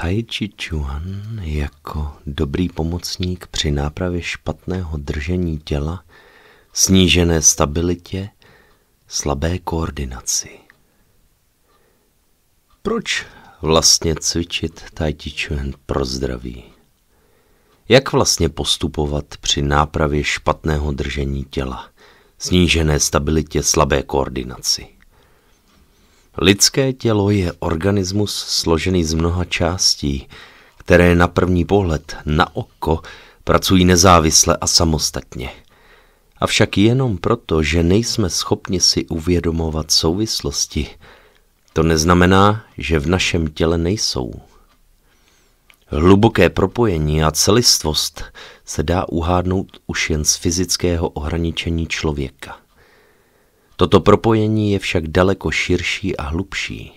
Tai Chi Chuan jako dobrý pomocník při nápravě špatného držení těla, snížené stabilitě, slabé koordinaci. Proč vlastně cvičit Tai Chi Chuan pro zdraví? Jak vlastně postupovat při nápravě špatného držení těla, snížené stabilitě, slabé koordinaci? Lidské tělo je organismus složený z mnoha částí, které na první pohled, na oko, pracují nezávisle a samostatně. Avšak jenom proto, že nejsme schopni si uvědomovat souvislosti, to neznamená, že v našem těle nejsou. Hluboké propojení a celistvost se dá uhádnout už jen z fyzického ohraničení člověka. Toto propojení je však daleko širší a hlubší.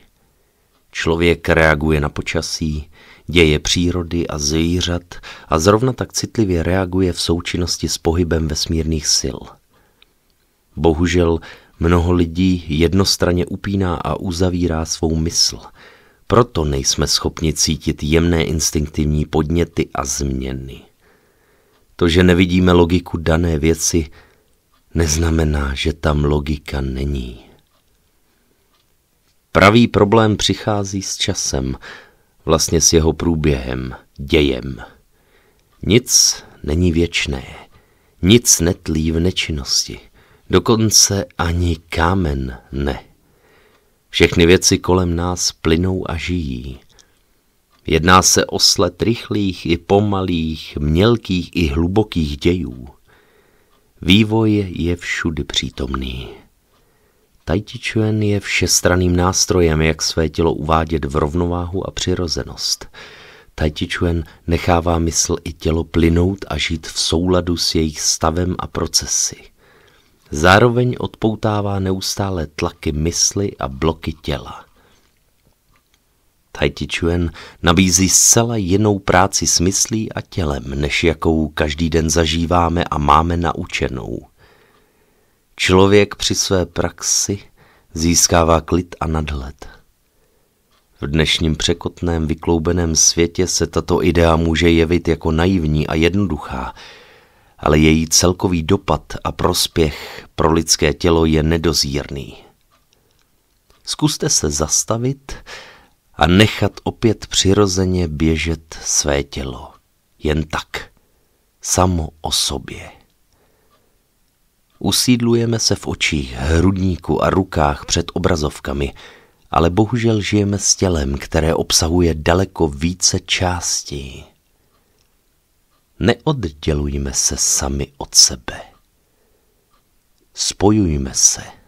Člověk reaguje na počasí, děje přírody a zvířat a zrovna tak citlivě reaguje v součinnosti s pohybem vesmírných sil. Bohužel mnoho lidí jednostranně upíná a uzavírá svou mysl. Proto nejsme schopni cítit jemné instinktivní podněty a změny. To, že nevidíme logiku dané věci, neznamená, že tam logika není. Pravý problém přichází s časem, vlastně s jeho průběhem, dějem. Nic není věčné, nic netlí v nečinnosti, dokonce ani kámen ne. Všechny věci kolem nás plynou a žijí. Jedná se o sled rychlých i pomalých, mělkých i hlubokých dějů – Vývoj je všudy přítomný. Tai Chi Chuan je všestraným nástrojem, jak své tělo uvádět v rovnováhu a přirozenost. Tai Chi Chuan nechává mysl i tělo plynout a žít v souladu s jejich stavem a procesy. Zároveň odpoutává neustále tlaky mysli a bloky těla – Tai Chi Chuan nabízí zcela jinou práci s myslí a tělem, než jakou každý den zažíváme a máme naučenou. Člověk při své praxi získává klid a nadhled. V dnešním překotném, vykloubeném světě se tato idea může jevit jako naivní a jednoduchá, ale její celkový dopad a prospěch pro lidské tělo je nedozírný. Zkuste se zastavit a nechat opět přirozeně běžet své tělo. Jen tak, samo o sobě. Usídlujeme se v očích, hrudníku a rukách před obrazovkami, ale bohužel žijeme s tělem, které obsahuje daleko více částí. Neoddělujme se sami od sebe. Spojujme se.